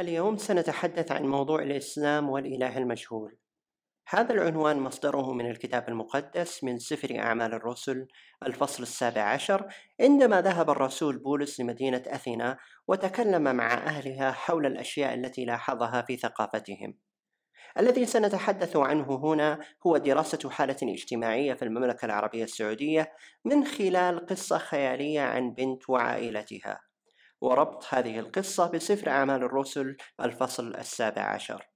اليوم سنتحدث عن موضوع الإسلام والإله المجهول هذا العنوان مصدره من الكتاب المقدس من سفر أعمال الرسل الفصل السابع عشر عندما ذهب الرسول بولس لمدينة أثينا وتكلم مع أهلها حول الأشياء التي لاحظها في ثقافتهم الذي سنتحدث عنه هنا هو دراسة حالة اجتماعية في المملكة العربية السعودية من خلال قصة خيالية عن بنت وعائلتها وربط هذه القصة بسفر أعمال الرسل الفصل السابع عشر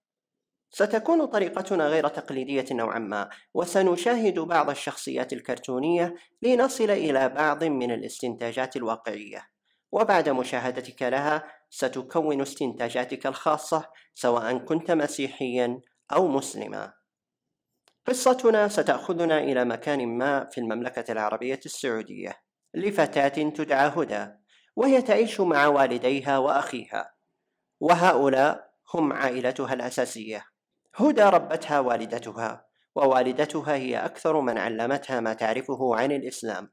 ستكون طريقتنا غير تقليدية نوعا ما وسنشاهد بعض الشخصيات الكرتونية لنصل إلى بعض من الاستنتاجات الواقعية وبعد مشاهدتك لها ستكون استنتاجاتك الخاصة سواء كنت مسيحيا أو مسلمة قصتنا ستأخذنا إلى مكان ما في المملكة العربية السعودية لفتاة تدعى هدى وهي تعيش مع والديها وأخيها وهؤلاء هم عائلتها الأساسية هدى ربتها والدتها ووالدتها هي أكثر من علمتها ما تعرفه عن الإسلام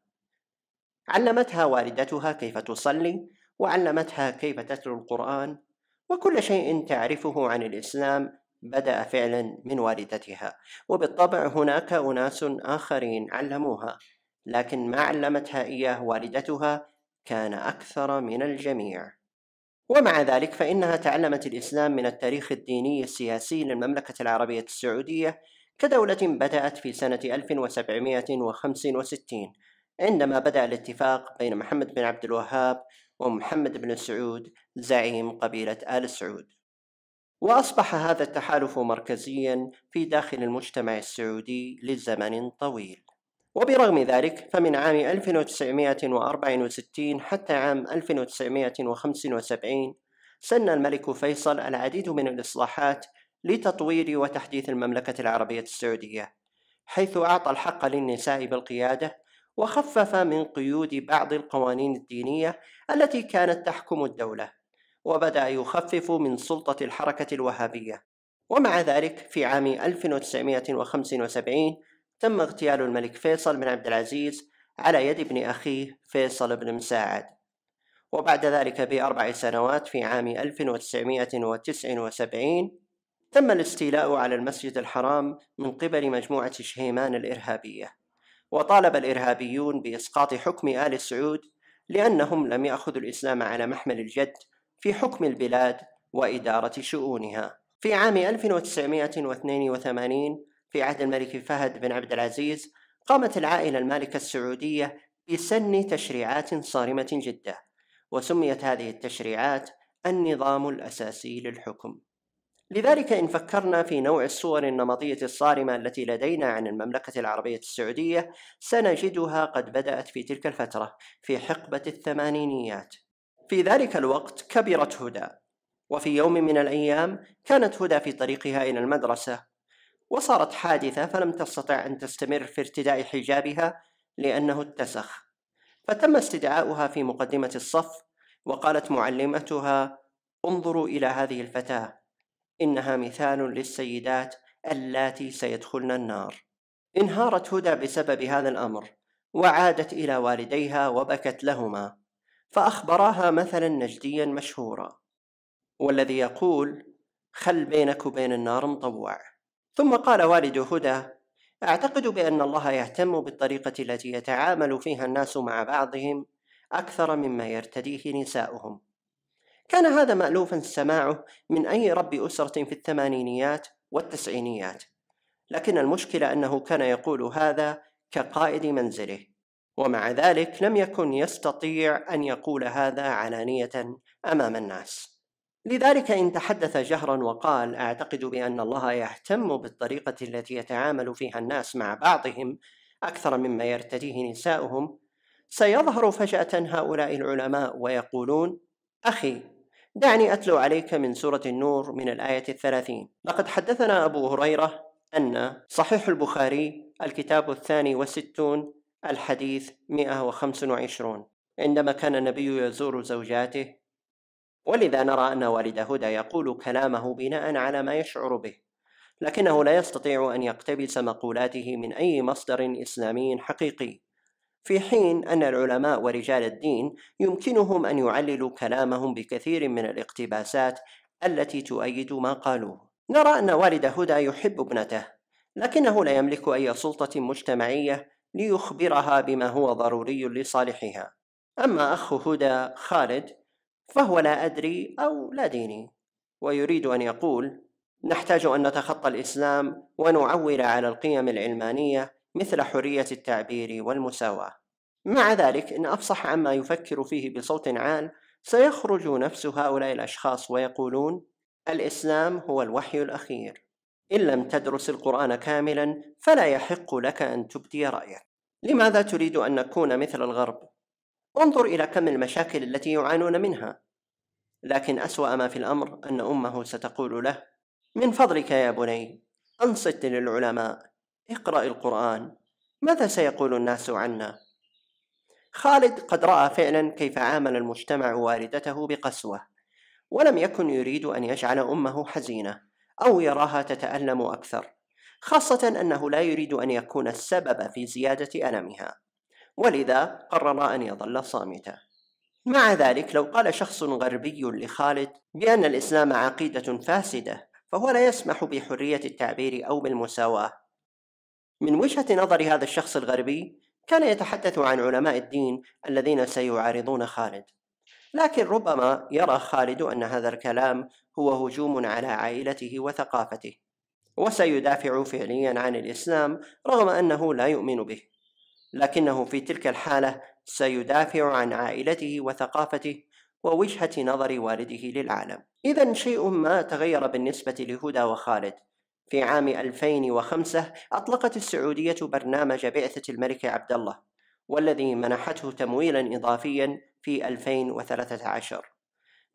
علمتها والدتها كيف تصلي وعلمتها كيف تتلو القرآن وكل شيء تعرفه عن الإسلام بدأ فعلا من والدتها وبالطبع هناك أناس آخرين علموها لكن ما علمتها إياه والدتها كان أكثر من الجميع ومع ذلك فإنها تعلمت الإسلام من التاريخ الديني السياسي للمملكة العربية السعودية كدولة بدأت في سنة 1765 عندما بدأ الاتفاق بين محمد بن عبد الوهاب ومحمد بن سعود زعيم قبيلة آل سعود واصبح هذا التحالف مركزيا في داخل المجتمع السعودي لزمن طويل وبرغم ذلك فمن عام 1964 حتى عام 1975 سن الملك فيصل العديد من الإصلاحات لتطوير وتحديث المملكة العربية السعودية حيث أعطى الحق للنساء بالقيادة وخفف من قيود بعض القوانين الدينية التي كانت تحكم الدولة وبدأ يخفف من سلطة الحركة الوهابية ومع ذلك في عام 1975 تم اغتيال الملك فيصل بن عبد العزيز على يد ابن أخيه فيصل بن مساعد وبعد ذلك بأربع سنوات في عام 1979 تم الاستيلاء على المسجد الحرام من قبل مجموعة شهيمان الإرهابية وطالب الإرهابيون بإسقاط حكم آل سعود لأنهم لم يأخذوا الإسلام على محمل الجد في حكم البلاد وإدارة شؤونها. في عام 1982 في عهد الملك فهد بن عبد العزيز قامت العائلة المالكة السعودية بسن تشريعات صارمة جدا وسميت هذه التشريعات النظام الأساسي للحكم. لذلك إن فكرنا في نوع الصور النمطية الصارمة التي لدينا عن المملكة العربية السعودية سنجدها قد بدأت في تلك الفترة في حقبة الثمانينيات في ذلك الوقت كبرت هدى وفي يوم من الأيام كانت هدى في طريقها إلى المدرسة وصارت حادثة فلم تستطع أن تستمر في ارتداء حجابها لأنه اتسخ فتم استدعاؤها في مقدمة الصف وقالت معلمتها انظروا إلى هذه الفتاة إنها مثال للسيدات اللاتي سيدخلن النار انهارت هدى بسبب هذا الأمر وعادت إلى والديها وبكت لهما فأخبراها مثلا نجديا مشهورا والذي يقول خل بينك وبين النار مطوع ثم قال والد هدى أعتقد بأن الله يهتم بالطريقة التي يتعامل فيها الناس مع بعضهم أكثر مما يرتديه نساؤهم كان هذا مألوفا سماعه من أي رب أسرة في الثمانينيات والتسعينيات لكن المشكلة أنه كان يقول هذا كقائد منزله ومع ذلك لم يكن يستطيع أن يقول هذا علانية أمام الناس لذلك إن تحدث جهرا وقال أعتقد بأن الله يهتم بالطريقة التي يتعامل فيها الناس مع بعضهم أكثر مما يرتديه نساؤهم سيظهر فجأة هؤلاء العلماء ويقولون أخي دعني أتلو عليك من سورة النور من الآية الثلاثين لقد حدثنا أبو هريرة أن صحيح البخاري الكتاب الثاني والستون الحديث 125 عندما كان النبي يزور زوجاته ولذا نرى أن والد هدى يقول كلامه بناء على ما يشعر به لكنه لا يستطيع أن يقتبس مقولاته من أي مصدر إسلامي حقيقي في حين أن العلماء ورجال الدين يمكنهم أن يعللوا كلامهم بكثير من الاقتباسات التي تؤيد ما قالوه نرى أن والد هدى يحب ابنته لكنه لا يملك أي سلطة مجتمعية ليخبرها بما هو ضروري لصالحها أما أخ هدى خالد فهو لا أدري أو لا ديني ويريد أن يقول نحتاج أن نتخطى الإسلام ونعول على القيم العلمانية مثل حرية التعبير والمساواة مع ذلك إن أفصح عما يفكر فيه بصوت عال سيخرج نفس هؤلاء الأشخاص ويقولون الإسلام هو الوحي الأخير إن لم تدرس القرآن كاملا فلا يحق لك أن تبدي رأيك لماذا تريد أن نكون مثل الغرب؟ انظر إلى كم المشاكل التي يعانون منها لكن أسوأ ما في الأمر أن أمه ستقول له من فضلك يا بني أنصت للعلماء اقرأ القرآن ماذا سيقول الناس عنا؟ خالد قد رأى فعلا كيف عامل المجتمع والدته بقسوة ولم يكن يريد أن يجعل أمه حزينة أو يراها تتألم أكثر خاصة أنه لا يريد أن يكون السبب في زيادة ألمها ولذا قرر أن يظل صامتا مع ذلك لو قال شخص غربي لخالد بأن الإسلام عقيدة فاسدة فهو لا يسمح بحرية التعبير أو بالمساواة من وجهة نظر هذا الشخص الغربي كان يتحدث عن علماء الدين الذين سيعارضون خالد لكن ربما يرى خالد أن هذا الكلام هو هجوم على عائلته وثقافته وسيدافع فعليا عن الاسلام رغم انه لا يؤمن به لكنه في تلك الحاله سيدافع عن عائلته وثقافته ووجهه نظر والده للعالم اذا شيء ما تغير بالنسبه لهدى وخالد في عام 2005 اطلقت السعوديه برنامج بعثه الملك عبد الله والذي منحته تمويلا اضافيا في 2013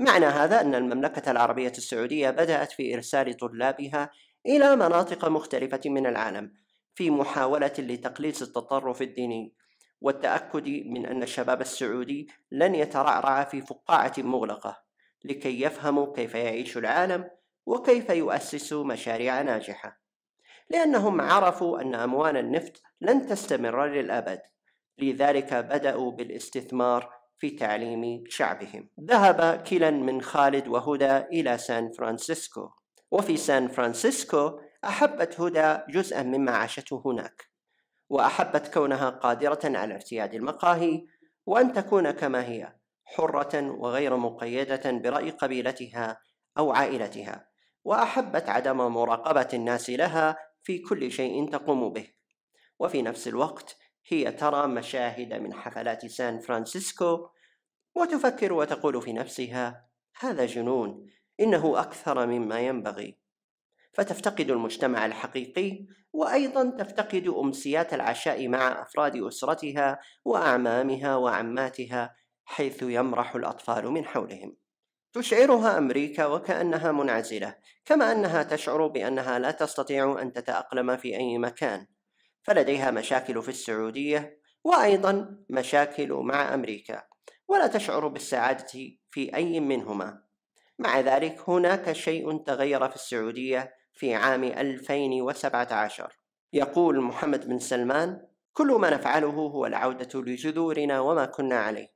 معنى هذا أن المملكة العربية السعودية بدأت في إرسال طلابها إلى مناطق مختلفة من العالم في محاولة لتقليص التطرف الديني والتأكد من أن الشباب السعودي لن يترعرع في فقاعة مغلقة لكي يفهموا كيف يعيش العالم وكيف يؤسسوا مشاريع ناجحة لأنهم عرفوا أن أموال النفط لن تستمر للأبد لذلك بدأوا بالاستثمار في تعليم شعبهم ذهب كلا من خالد وهدى إلى سان فرانسيسكو وفي سان فرانسيسكو أحبت هدى جزءا مما عاشته هناك وأحبت كونها قادرة على ارتياد المقاهي وأن تكون كما هي حرة وغير مقيدة برأي قبيلتها أو عائلتها وأحبت عدم مراقبة الناس لها في كل شيء تقوم به وفي نفس الوقت هي ترى مشاهد من حفلات سان فرانسيسكو وتفكر وتقول في نفسها هذا جنون انه اكثر مما ينبغي فتفتقد المجتمع الحقيقي وايضا تفتقد امسيات العشاء مع افراد اسرتها واعمامها وعماتها حيث يمرح الاطفال من حولهم تشعرها امريكا وكانها منعزله كما انها تشعر بانها لا تستطيع ان تتاقلم في اي مكان فلديها مشاكل في السعودية وأيضا مشاكل مع أمريكا ولا تشعر بالسعادة في أي منهما مع ذلك هناك شيء تغير في السعودية في عام 2017 يقول محمد بن سلمان كل ما نفعله هو العودة لجذورنا وما كنا عليه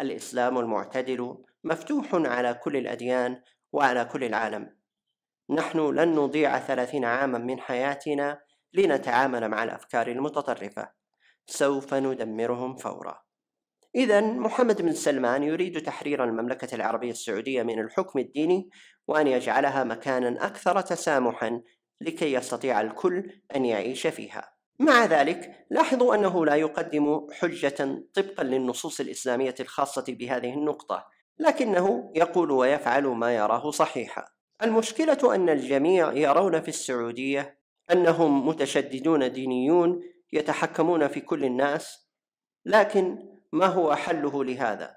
الإسلام المعتدل مفتوح على كل الأديان وعلى كل العالم نحن لن نضيع ثلاثين عاما من حياتنا لنتعامل مع الأفكار المتطرفة سوف ندمرهم فورا إذا محمد بن سلمان يريد تحرير المملكة العربية السعودية من الحكم الديني وأن يجعلها مكانا أكثر تسامحا لكي يستطيع الكل أن يعيش فيها مع ذلك لاحظوا أنه لا يقدم حجة طبقا للنصوص الإسلامية الخاصة بهذه النقطة لكنه يقول ويفعل ما يراه صحيحا المشكلة أن الجميع يرون في السعودية انهم متشددون دينيون يتحكمون في كل الناس لكن ما هو حله لهذا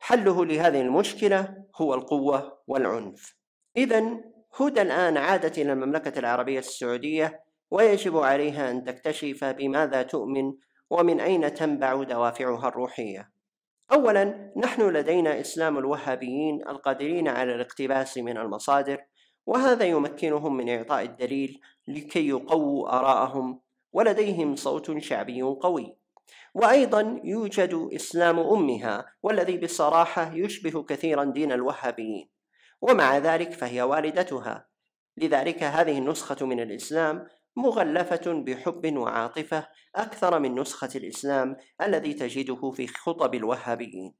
حله لهذه المشكله هو القوه والعنف اذا هدى الان عادت الى المملكه العربيه السعوديه ويجب عليها ان تكتشف بماذا تؤمن ومن اين تنبع دوافعها الروحيه اولا نحن لدينا اسلام الوهابيين القادرين على الاقتباس من المصادر وهذا يمكنهم من اعطاء الدليل لكي يقووا آراءهم ولديهم صوت شعبي قوي وأيضا يوجد إسلام أمها والذي بصراحة يشبه كثيرا دين الوهابيين ومع ذلك فهي والدتها لذلك هذه النسخة من الإسلام مغلفة بحب وعاطفة أكثر من نسخة الإسلام الذي تجده في خطب الوهابيين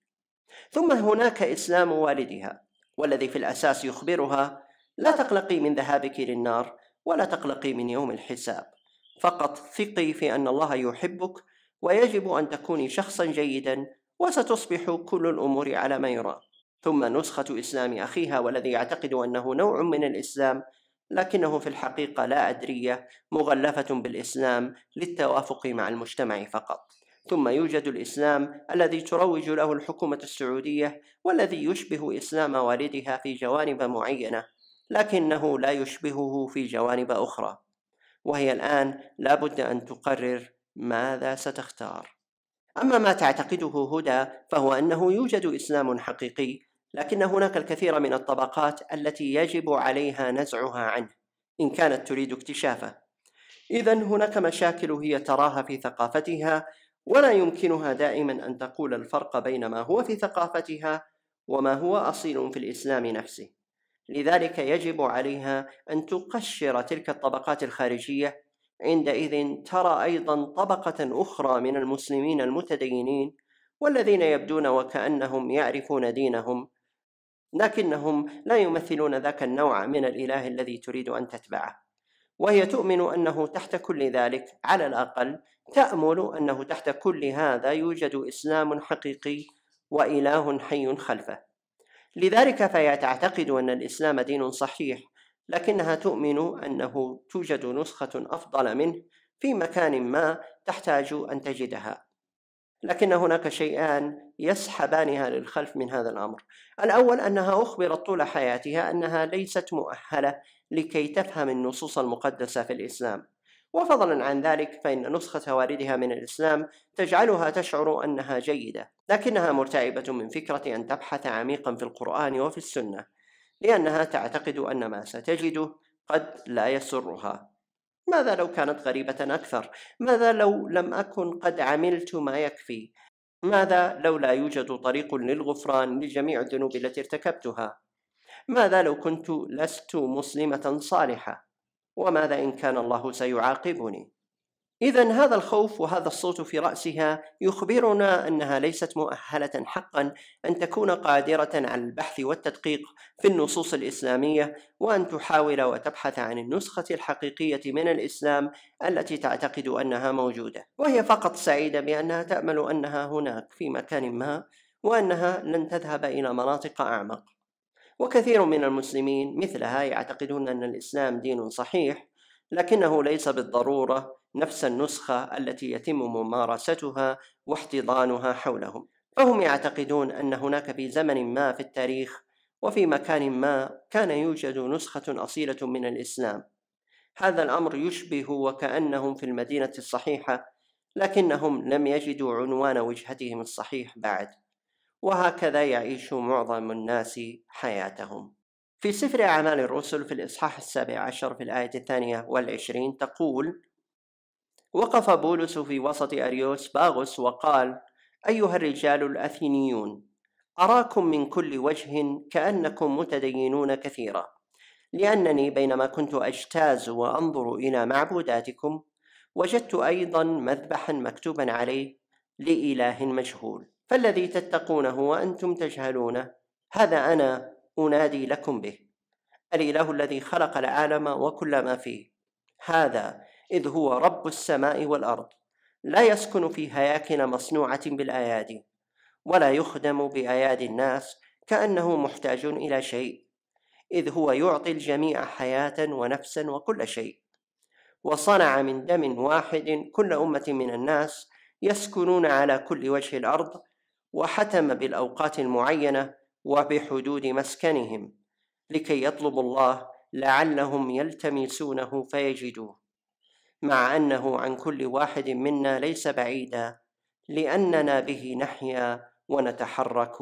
ثم هناك إسلام والدها والذي في الأساس يخبرها لا تقلقي من ذهابك للنار ولا تقلقي من يوم الحساب فقط ثقي في أن الله يحبك ويجب أن تكوني شخصا جيدا وستصبح كل الأمور على ما يرام ثم نسخة إسلام أخيها والذي يعتقد أنه نوع من الإسلام لكنه في الحقيقة لا أدرية مغلفة بالإسلام للتوافق مع المجتمع فقط ثم يوجد الإسلام الذي تروج له الحكومة السعودية والذي يشبه إسلام والدها في جوانب معينة لكنه لا يشبهه في جوانب أخرى وهي الآن لا بد أن تقرر ماذا ستختار أما ما تعتقده هدى فهو أنه يوجد إسلام حقيقي لكن هناك الكثير من الطبقات التي يجب عليها نزعها عنه إن كانت تريد اكتشافه إذا هناك مشاكل هي تراها في ثقافتها ولا يمكنها دائما أن تقول الفرق بين ما هو في ثقافتها وما هو أصيل في الإسلام نفسه لذلك يجب عليها أن تقشر تلك الطبقات الخارجية عندئذ ترى أيضا طبقة أخرى من المسلمين المتدينين والذين يبدون وكأنهم يعرفون دينهم لكنهم لا يمثلون ذاك النوع من الإله الذي تريد أن تتبعه وهي تؤمن أنه تحت كل ذلك على الأقل تأمل أنه تحت كل هذا يوجد إسلام حقيقي وإله حي خلفه لذلك فهي تعتقد أن الإسلام دين صحيح لكنها تؤمن أنه توجد نسخة أفضل منه في مكان ما تحتاج أن تجدها لكن هناك شيئان يسحبانها للخلف من هذا الأمر الأول أنها أخبرت طول حياتها أنها ليست مؤهلة لكي تفهم النصوص المقدسة في الإسلام وفضلا عن ذلك فإن نسخة والدها من الإسلام تجعلها تشعر أنها جيدة لكنها مرتعبة من فكرة أن تبحث عميقا في القرآن وفي السنة لأنها تعتقد أن ما ستجده قد لا يسرها ماذا لو كانت غريبة أكثر؟ ماذا لو لم أكن قد عملت ما يكفي؟ ماذا لو لا يوجد طريق للغفران لجميع الذنوب التي ارتكبتها؟ ماذا لو كنت لست مسلمة صالحة؟ وماذا إن كان الله سيعاقبني إذا هذا الخوف وهذا الصوت في رأسها يخبرنا أنها ليست مؤهلة حقا أن تكون قادرة على البحث والتدقيق في النصوص الإسلامية وأن تحاول وتبحث عن النسخة الحقيقية من الإسلام التي تعتقد أنها موجودة وهي فقط سعيدة بأنها تأمل أنها هناك في مكان ما وأنها لن تذهب إلى مناطق أعمق وكثير من المسلمين مثلها يعتقدون أن الإسلام دين صحيح لكنه ليس بالضرورة نفس النسخة التي يتم ممارستها واحتضانها حولهم فهم يعتقدون أن هناك في زمن ما في التاريخ وفي مكان ما كان يوجد نسخة أصيلة من الإسلام هذا الأمر يشبه وكأنهم في المدينة الصحيحة لكنهم لم يجدوا عنوان وجهتهم الصحيح بعد وهكذا يعيش معظم الناس حياتهم في سفر أعمال الرسل في الإصحاح السابع عشر في الآية الثانية والعشرين تقول وقف بولس في وسط أريوس باغوس وقال أيها الرجال الأثينيون أراكم من كل وجه كأنكم متدينون كثيرا لأنني بينما كنت أجتاز وأنظر إلى معبوداتكم وجدت أيضا مذبحا مكتوبا عليه لإله مجهول فالذي تتقونه وأنتم تجهلونه هذا أنا أنادي لكم به الإله الذي خلق العالم وكل ما فيه هذا إذ هو رب السماء والأرض لا يسكن في هياكل مصنوعة بالأيادي ولا يخدم بأيادي الناس كأنه محتاج إلى شيء إذ هو يعطي الجميع حياة ونفسا وكل شيء وصنع من دم واحد كل أمة من الناس يسكنون على كل وجه الأرض وحتم بالاوقات المعينه وبحدود مسكنهم لكي يطلبوا الله لعلهم يلتمسونه فيجدوه مع انه عن كل واحد منا ليس بعيدا لاننا به نحيا ونتحرك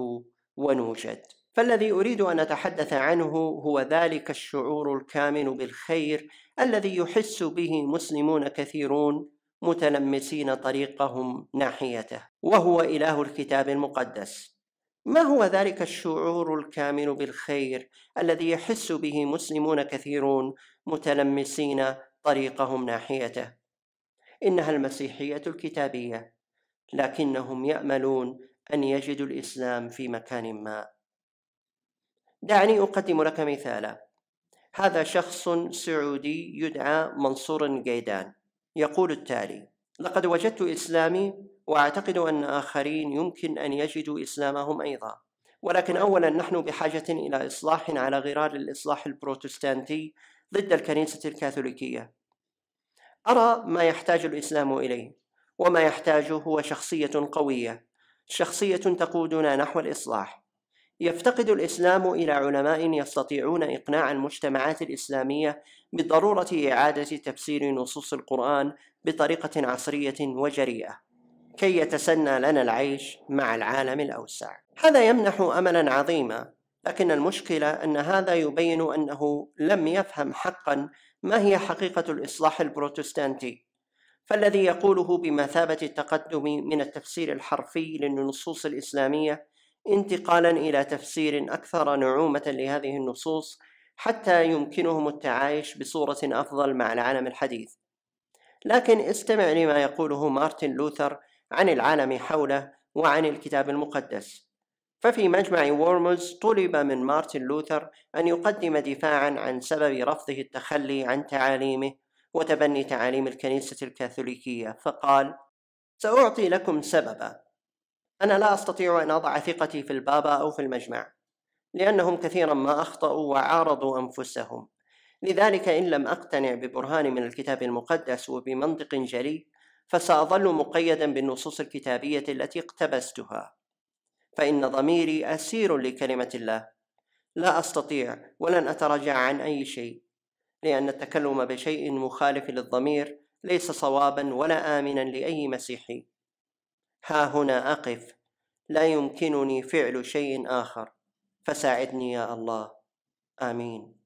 ونوجد فالذي اريد ان اتحدث عنه هو ذلك الشعور الكامن بالخير الذي يحس به مسلمون كثيرون متلمسين طريقهم ناحيته وهو اله الكتاب المقدس ما هو ذلك الشعور الكامل بالخير الذي يحس به مسلمون كثيرون متلمسين طريقهم ناحيته انها المسيحيه الكتابيه لكنهم ياملون ان يجدوا الاسلام في مكان ما دعني اقدم لك مثالا هذا شخص سعودي يدعى منصور قيدان يقول التالي لقد وجدت اسلامي واعتقد ان اخرين يمكن ان يجدوا اسلامهم ايضا ولكن اولا نحن بحاجه الى اصلاح على غرار الاصلاح البروتستانتي ضد الكنيسه الكاثوليكيه ارى ما يحتاج الاسلام اليه وما يحتاجه هو شخصيه قويه شخصيه تقودنا نحو الاصلاح يفتقد الاسلام الى علماء يستطيعون اقناع المجتمعات الاسلاميه بضرورة إعادة تفسير نصوص القرآن بطريقة عصرية وجريئة كي يتسنى لنا العيش مع العالم الأوسع. هذا يمنح أملا عظيما، لكن المشكلة أن هذا يبين أنه لم يفهم حقا ما هي حقيقة الإصلاح البروتستانتي. فالذي يقوله بمثابة التقدم من التفسير الحرفي للنصوص الإسلامية انتقالا إلى تفسير أكثر نعومة لهذه النصوص حتى يمكنهم التعايش بصورة أفضل مع العالم الحديث لكن استمع لما يقوله مارتن لوثر عن العالم حوله وعن الكتاب المقدس ففي مجمع وورمز طلب من مارتن لوثر أن يقدم دفاعا عن سبب رفضه التخلي عن تعاليمه وتبني تعاليم الكنيسة الكاثوليكية فقال سأعطي لكم سببا أنا لا أستطيع أن أضع ثقتي في البابا أو في المجمع لأنهم كثيرا ما أخطأوا وعارضوا أنفسهم لذلك إن لم أقتنع ببرهان من الكتاب المقدس وبمنطق جلي فسأظل مقيدا بالنصوص الكتابية التي اقتبستها فإن ضميري أسير لكلمة الله لا أستطيع ولن أتراجع عن أي شيء لأن التكلم بشيء مخالف للضمير ليس صوابا ولا آمنا لأي مسيحي ها هنا أقف لا يمكنني فعل شيء آخر فساعدني يا الله امين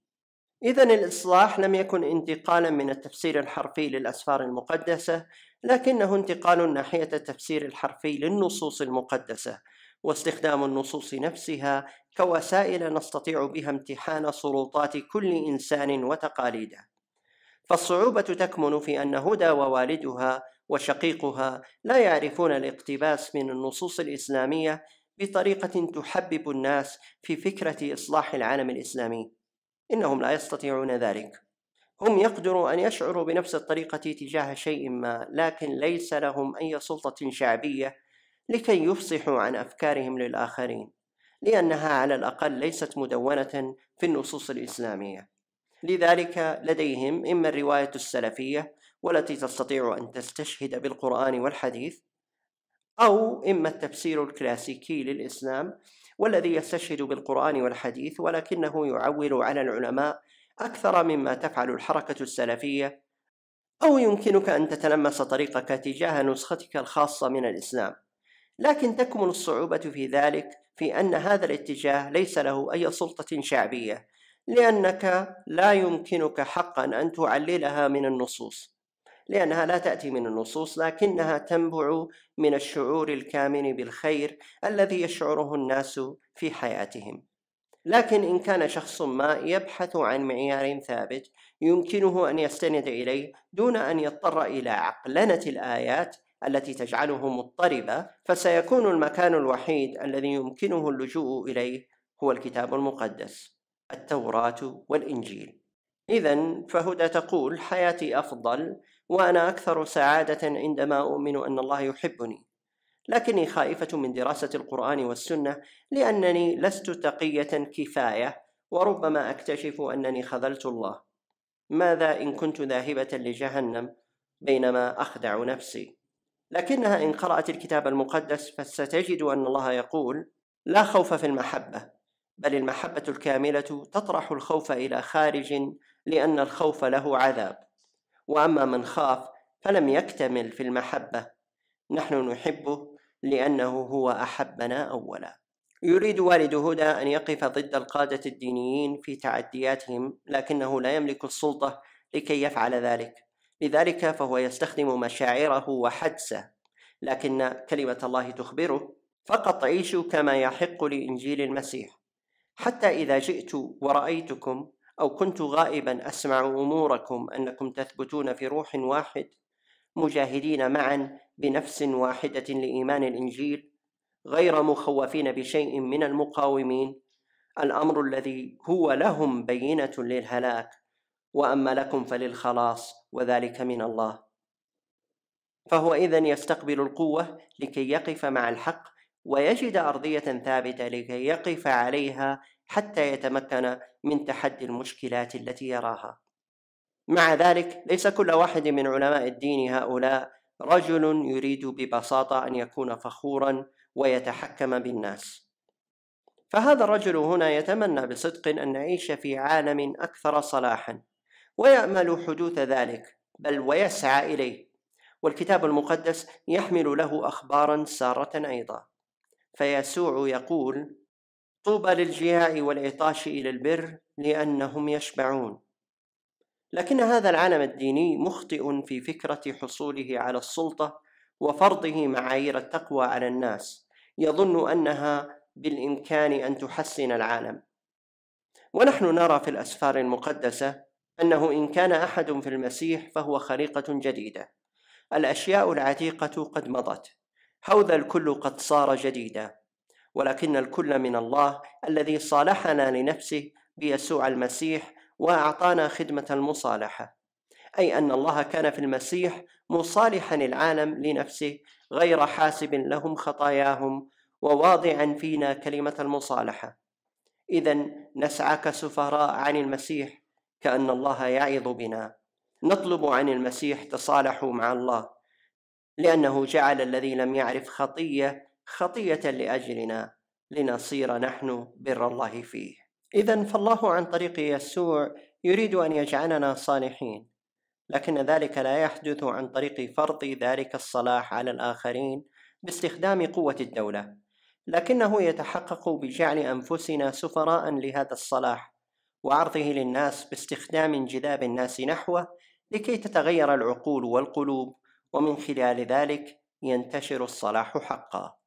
اذا الاصلاح لم يكن انتقالا من التفسير الحرفي للاسفار المقدسه لكنه انتقال ناحيه التفسير الحرفي للنصوص المقدسه واستخدام النصوص نفسها كوسائل نستطيع بها امتحان سلطات كل انسان وتقاليده فالصعوبه تكمن في ان هدى ووالدها وشقيقها لا يعرفون الاقتباس من النصوص الاسلاميه بطريقة تحبب الناس في فكرة إصلاح العالم الإسلامي إنهم لا يستطيعون ذلك هم يقدروا أن يشعروا بنفس الطريقة تجاه شيء ما لكن ليس لهم أي سلطة شعبية لكي يفصحوا عن أفكارهم للآخرين لأنها على الأقل ليست مدونة في النصوص الإسلامية لذلك لديهم إما الرواية السلفية والتي تستطيع أن تستشهد بالقرآن والحديث أو إما التفسير الكلاسيكي للإسلام والذي يستشهد بالقرآن والحديث ولكنه يعول على العلماء أكثر مما تفعل الحركة السلفية أو يمكنك أن تتلمس طريقك تجاه نسختك الخاصة من الإسلام لكن تكمن الصعوبة في ذلك في أن هذا الاتجاه ليس له أي سلطة شعبية لأنك لا يمكنك حقا أن تعللها من النصوص لأنها لا تأتي من النصوص لكنها تنبع من الشعور الكامن بالخير الذي يشعره الناس في حياتهم لكن إن كان شخص ما يبحث عن معيار ثابت يمكنه أن يستند إليه دون أن يضطر إلى عقلنة الآيات التي تجعله مضطربة فسيكون المكان الوحيد الذي يمكنه اللجوء إليه هو الكتاب المقدس التوراة والإنجيل إذا فهدى تقول حياتي أفضل وانا اكثر سعاده عندما اؤمن ان الله يحبني لكني خائفه من دراسه القران والسنه لانني لست تقيه كفايه وربما اكتشف انني خذلت الله ماذا ان كنت ذاهبه لجهنم بينما اخدع نفسي لكنها ان قرات الكتاب المقدس فستجد ان الله يقول لا خوف في المحبه بل المحبه الكامله تطرح الخوف الى خارج لان الخوف له عذاب واما من خاف فلم يكتمل في المحبه نحن نحبه لانه هو احبنا اولا يريد والد هدى ان يقف ضد القاده الدينيين في تعدياتهم لكنه لا يملك السلطه لكي يفعل ذلك لذلك فهو يستخدم مشاعره وحدسه لكن كلمه الله تخبره فقط عيشوا كما يحق لانجيل المسيح حتى اذا جئت ورايتكم أو كنت غائبا أسمع أموركم أنكم تثبتون في روح واحد مجاهدين معا بنفس واحدة لإيمان الإنجيل غير مخوفين بشيء من المقاومين الأمر الذي هو لهم بينة للهلاك وأما لكم فللخلاص وذلك من الله فهو إذا يستقبل القوة لكي يقف مع الحق ويجد أرضية ثابتة لكي يقف عليها حتى يتمكن من تحدي المشكلات التي يراها مع ذلك ليس كل واحد من علماء الدين هؤلاء رجل يريد ببساطه ان يكون فخورا ويتحكم بالناس فهذا الرجل هنا يتمنى بصدق ان نعيش في عالم اكثر صلاحا ويامل حدوث ذلك بل ويسعى اليه والكتاب المقدس يحمل له اخبارا ساره ايضا فيسوع يقول طوبى للجياع والعطاش إلى البر لأنهم يشبعون لكن هذا العالم الديني مخطئ في فكرة حصوله على السلطة وفرضه معايير التقوى على الناس يظن أنها بالإمكان أن تحسن العالم ونحن نرى في الأسفار المقدسة أنه إن كان أحد في المسيح فهو خليقة جديدة الأشياء العتيقة قد مضت هوذا الكل قد صار جديدا ولكن الكل من الله الذي صالحنا لنفسه بيسوع المسيح واعطانا خدمه المصالحه اي ان الله كان في المسيح مصالحا العالم لنفسه غير حاسب لهم خطاياهم وواضعا فينا كلمه المصالحه اذا نسعى كسفراء عن المسيح كان الله يعظ بنا نطلب عن المسيح تصالحوا مع الله لانه جعل الذي لم يعرف خطيه خطية لأجلنا لنصير نحن بر الله فيه إذا فالله عن طريق يسوع يريد أن يجعلنا صالحين لكن ذلك لا يحدث عن طريق فرض ذلك الصلاح على الآخرين باستخدام قوة الدولة لكنه يتحقق بجعل أنفسنا سفراء لهذا الصلاح وعرضه للناس باستخدام انجذاب الناس نحوه لكي تتغير العقول والقلوب ومن خلال ذلك ينتشر الصلاح حقا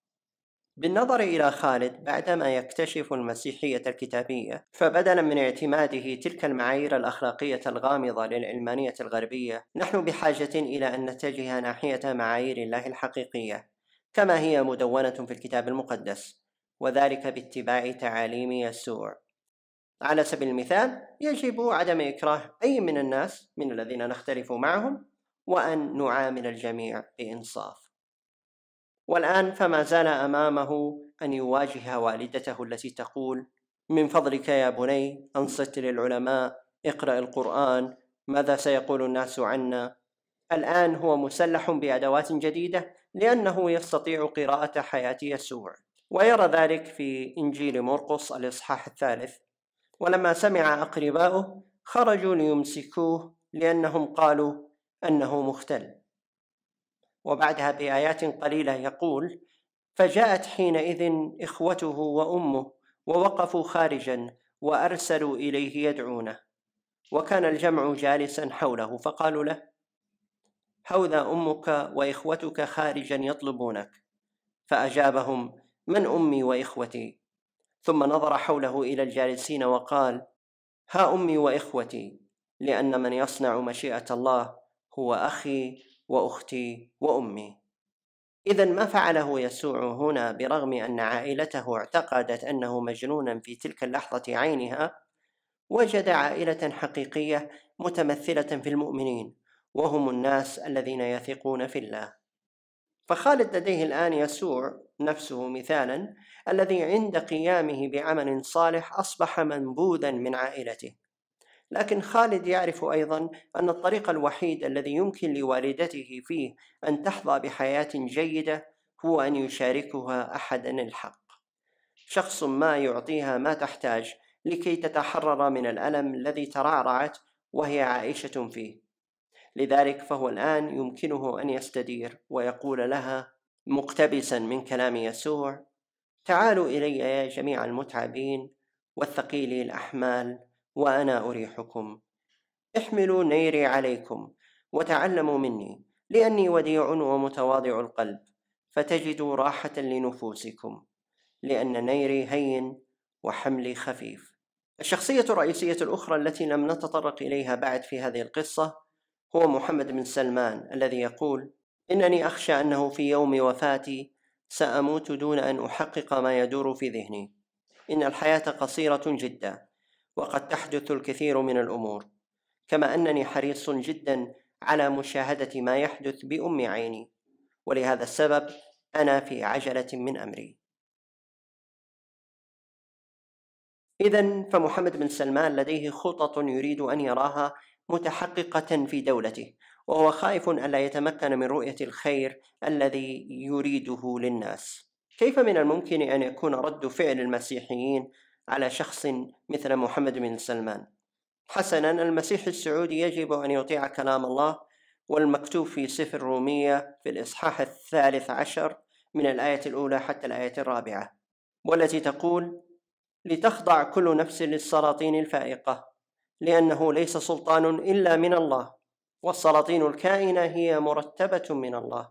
بالنظر إلى خالد بعدما يكتشف المسيحية الكتابية، فبدلا من اعتماده تلك المعايير الأخلاقية الغامضة للعلمانية الغربية، نحن بحاجة إلى أن نتجه ناحية معايير الله الحقيقية، كما هي مدونة في الكتاب المقدس، وذلك باتباع تعاليم يسوع. على سبيل المثال، يجب عدم إكراه أي من الناس من الذين نختلف معهم، وأن نعامل الجميع بإنصاف. والآن فما زال أمامه أن يواجه والدته التي تقول من فضلك يا بني أنصت للعلماء اقرأ القرآن ماذا سيقول الناس عنا الآن هو مسلح بأدوات جديدة لأنه يستطيع قراءة حياة يسوع ويرى ذلك في إنجيل مرقس الإصحاح الثالث ولما سمع أقرباؤه خرجوا ليمسكوه لأنهم قالوا أنه مختل وبعدها بايات قليله يقول فجاءت حينئذ اخوته وامه ووقفوا خارجا وارسلوا اليه يدعونه وكان الجمع جالسا حوله فقالوا له هوذا امك واخوتك خارجا يطلبونك فاجابهم من امي واخوتي ثم نظر حوله الى الجالسين وقال ها امي واخوتي لان من يصنع مشيئه الله هو اخي واختي وامي اذا ما فعله يسوع هنا برغم ان عائلته اعتقدت انه مجنونا في تلك اللحظه عينها وجد عائله حقيقيه متمثله في المؤمنين وهم الناس الذين يثقون في الله فخالد لديه الان يسوع نفسه مثالا الذي عند قيامه بعمل صالح اصبح منبوذا من عائلته لكن خالد يعرف أيضا أن الطريق الوحيد الذي يمكن لوالدته فيه أن تحظى بحياة جيدة هو أن يشاركها أحدا الحق شخص ما يعطيها ما تحتاج لكي تتحرر من الألم الذي ترعرعت وهي عائشة فيه لذلك فهو الآن يمكنه أن يستدير ويقول لها مقتبسا من كلام يسوع تعالوا إلي يا جميع المتعبين والثقيلي الأحمال وأنا أريحكم احملوا نيري عليكم وتعلموا مني لأني وديع ومتواضع القلب فتجدوا راحة لنفوسكم لأن نيري هين وحملي خفيف الشخصية الرئيسية الأخرى التي لم نتطرق إليها بعد في هذه القصة هو محمد بن سلمان الذي يقول إنني أخشى أنه في يوم وفاتي سأموت دون أن أحقق ما يدور في ذهني إن الحياة قصيرة جدا وقد تحدث الكثير من الأمور كما أنني حريص جدا على مشاهدة ما يحدث بأم عيني ولهذا السبب أنا في عجلة من أمري إذا فمحمد بن سلمان لديه خطط يريد أن يراها متحققة في دولته وهو خائف ألا يتمكن من رؤية الخير الذي يريده للناس كيف من الممكن أن يكون رد فعل المسيحيين على شخص مثل محمد بن سلمان حسنا المسيح السعودي يجب أن يطيع كلام الله والمكتوب في سفر الرومية في الإصحاح الثالث عشر من الآية الأولى حتى الآية الرابعة والتي تقول لتخضع كل نفس للسلاطين الفائقة لأنه ليس سلطان إلا من الله والسلاطين الكائنة هي مرتبة من الله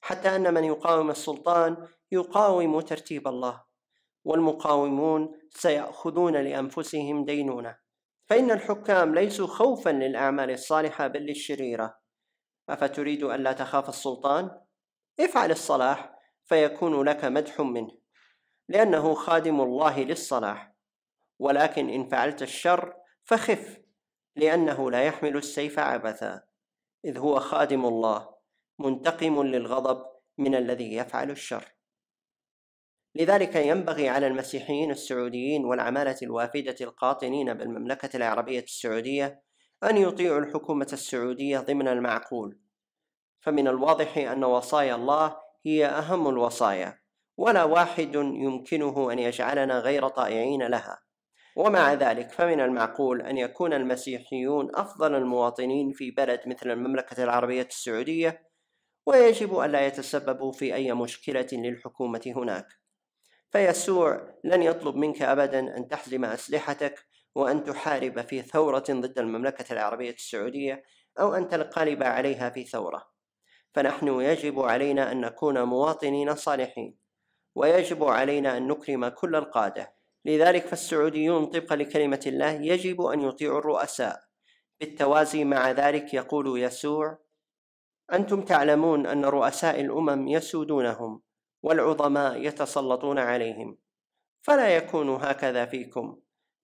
حتى أن من يقاوم السلطان يقاوم ترتيب الله والمقاومون سيأخذون لأنفسهم دينونة فإن الحكام ليسوا خوفا للأعمال الصالحة بل للشريرة أفتريد أن لا تخاف السلطان؟ افعل الصلاح فيكون لك مدح منه لأنه خادم الله للصلاح ولكن إن فعلت الشر فخف لأنه لا يحمل السيف عبثا إذ هو خادم الله منتقم للغضب من الذي يفعل الشر لذلك ينبغي على المسيحيين السعوديين والعمالة الوافدة القاطنين بالمملكة العربية السعودية أن يطيعوا الحكومة السعودية ضمن المعقول، فمن الواضح أن وصايا الله هي أهم الوصايا، ولا واحد يمكنه أن يجعلنا غير طائعين لها. ومع ذلك فمن المعقول أن يكون المسيحيون أفضل المواطنين في بلد مثل المملكة العربية السعودية ويجب ألا يتسببوا في أي مشكلة للحكومة هناك فيسوع لن يطلب منك أبدا أن تحزم أسلحتك وأن تحارب في ثورة ضد المملكة العربية السعودية أو أن تنقلب عليها في ثورة فنحن يجب علينا أن نكون مواطنين صالحين ويجب علينا أن نكرم كل القادة لذلك فالسعوديون طبقا لكلمة الله يجب أن يطيعوا الرؤساء بالتوازي مع ذلك يقول يسوع أنتم تعلمون أن رؤساء الأمم يسودونهم والعظماء يتسلطون عليهم فلا يكون هكذا فيكم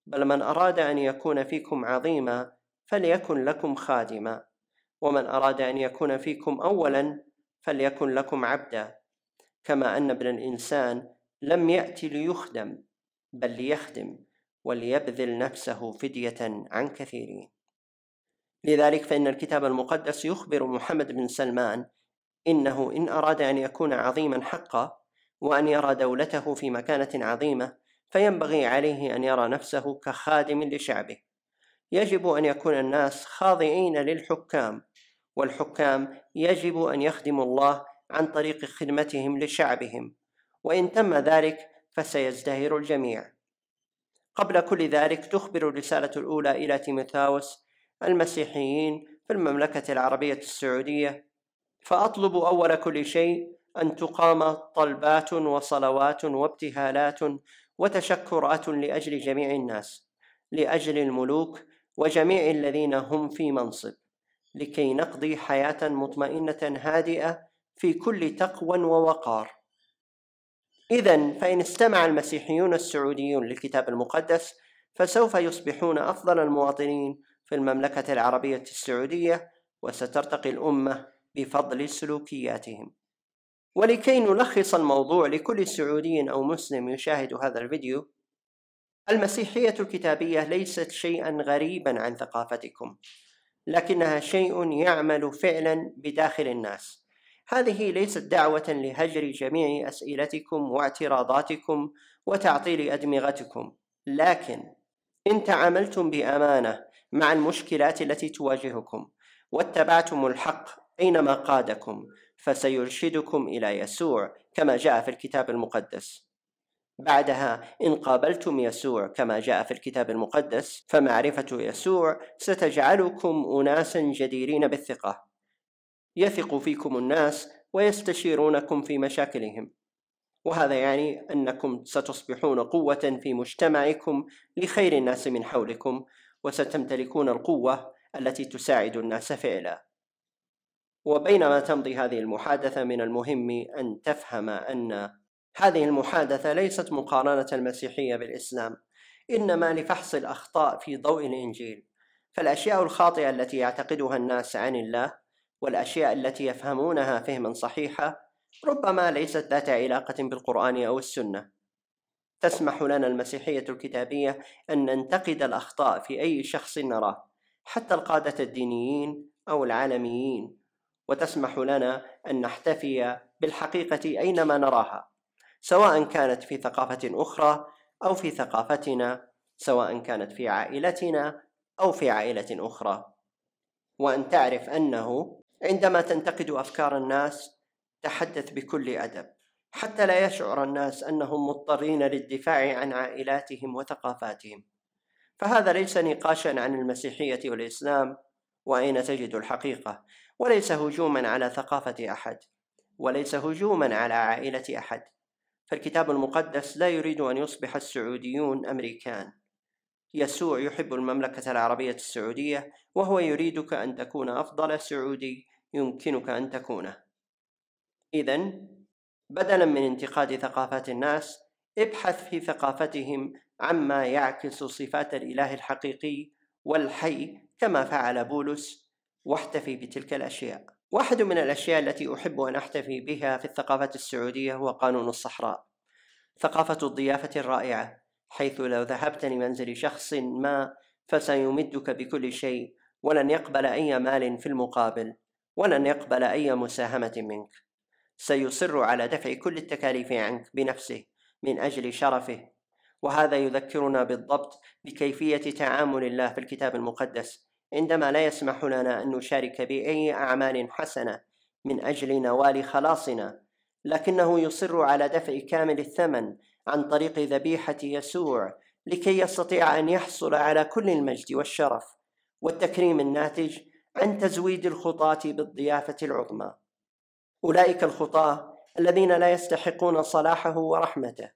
بل من اراد ان يكون فيكم عظيما فليكن لكم خادما ومن اراد ان يكون فيكم اولا فليكن لكم عبدا كما ان ابن الانسان لم يات ليخدم بل ليخدم وليبذل نفسه فديه عن كثيرين لذلك فان الكتاب المقدس يخبر محمد بن سلمان إنه إن أراد أن يكون عظيما حقا وأن يرى دولته في مكانة عظيمة فينبغي عليه أن يرى نفسه كخادم لشعبه يجب أن يكون الناس خاضعين للحكام والحكام يجب أن يخدموا الله عن طريق خدمتهم لشعبهم وإن تم ذلك فسيزدهر الجميع قبل كل ذلك تخبر الرسالة الأولى إلى تيموثاوس المسيحيين في المملكة العربية السعودية فأطلب أول كل شيء أن تقام طلبات وصلوات وابتهالات وتشكرات لأجل جميع الناس لأجل الملوك وجميع الذين هم في منصب لكي نقضي حياة مطمئنة هادئة في كل تقوى ووقار إذا فإن استمع المسيحيون السعوديون للكتاب المقدس فسوف يصبحون أفضل المواطنين في المملكة العربية السعودية وسترتقي الأمة بفضل سلوكياتهم ولكي نلخص الموضوع لكل سعودي أو مسلم يشاهد هذا الفيديو المسيحية الكتابية ليست شيئا غريبا عن ثقافتكم لكنها شيء يعمل فعلا بداخل الناس هذه ليست دعوة لهجر جميع أسئلتكم واعتراضاتكم وتعطيل أدمغتكم لكن إن تعاملتم بأمانة مع المشكلات التي تواجهكم واتبعتم الحق أينما قادكم فسيرشدكم إلى يسوع كما جاء في الكتاب المقدس بعدها إن قابلتم يسوع كما جاء في الكتاب المقدس فمعرفة يسوع ستجعلكم أناسا جديرين بالثقة يثق فيكم الناس ويستشيرونكم في مشاكلهم وهذا يعني أنكم ستصبحون قوة في مجتمعكم لخير الناس من حولكم وستمتلكون القوة التي تساعد الناس فعلا وبينما تمضي هذه المحادثة من المهم أن تفهم أن هذه المحادثة ليست مقارنة المسيحية بالإسلام إنما لفحص الأخطاء في ضوء الإنجيل فالأشياء الخاطئة التي يعتقدها الناس عن الله والأشياء التي يفهمونها فهما صحيحا ربما ليست ذات علاقة بالقرآن أو السنة تسمح لنا المسيحية الكتابية أن ننتقد الأخطاء في أي شخص نراه حتى القادة الدينيين أو العالميين وتسمح لنا أن نحتفي بالحقيقة أينما نراها سواء كانت في ثقافة أخرى أو في ثقافتنا سواء كانت في عائلتنا أو في عائلة أخرى وأن تعرف أنه عندما تنتقد أفكار الناس تحدث بكل أدب حتى لا يشعر الناس أنهم مضطرين للدفاع عن عائلاتهم وثقافاتهم فهذا ليس نقاشا عن المسيحية والإسلام وأين تجد الحقيقة وليس هجوما على ثقافة أحد وليس هجوما على عائلة أحد فالكتاب المقدس لا يريد أن يصبح السعوديون أمريكان يسوع يحب المملكة العربية السعودية وهو يريدك أن تكون أفضل سعودي يمكنك أن تكونه إذا بدلا من انتقاد ثقافات الناس ابحث في ثقافتهم عما يعكس صفات الإله الحقيقي والحي كما فعل بولس واحتفي بتلك الأشياء واحد من الأشياء التي أحب أن أحتفي بها في الثقافة السعودية هو قانون الصحراء ثقافة الضيافة الرائعة حيث لو ذهبت لمنزل شخص ما فسيمدك بكل شيء ولن يقبل أي مال في المقابل ولن يقبل أي مساهمة منك سيصر على دفع كل التكاليف عنك بنفسه من أجل شرفه وهذا يذكرنا بالضبط بكيفية تعامل الله في الكتاب المقدس عندما لا يسمح لنا أن نشارك بأي أعمال حسنة من أجل نوال خلاصنا لكنه يصر على دفع كامل الثمن عن طريق ذبيحة يسوع لكي يستطيع أن يحصل على كل المجد والشرف والتكريم الناتج عن تزويد الخطاة بالضيافة العظمى أولئك الخطاة الذين لا يستحقون صلاحه ورحمته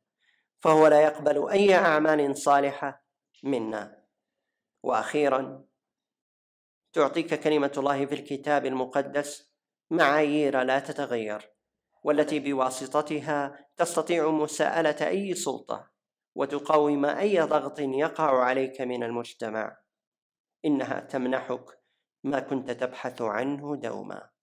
فهو لا يقبل أي أعمال صالحة منا وأخيرا تعطيك كلمة الله في الكتاب المقدس معايير لا تتغير والتي بواسطتها تستطيع مساءلة أي سلطة وتقاوم أي ضغط يقع عليك من المجتمع إنها تمنحك ما كنت تبحث عنه دوما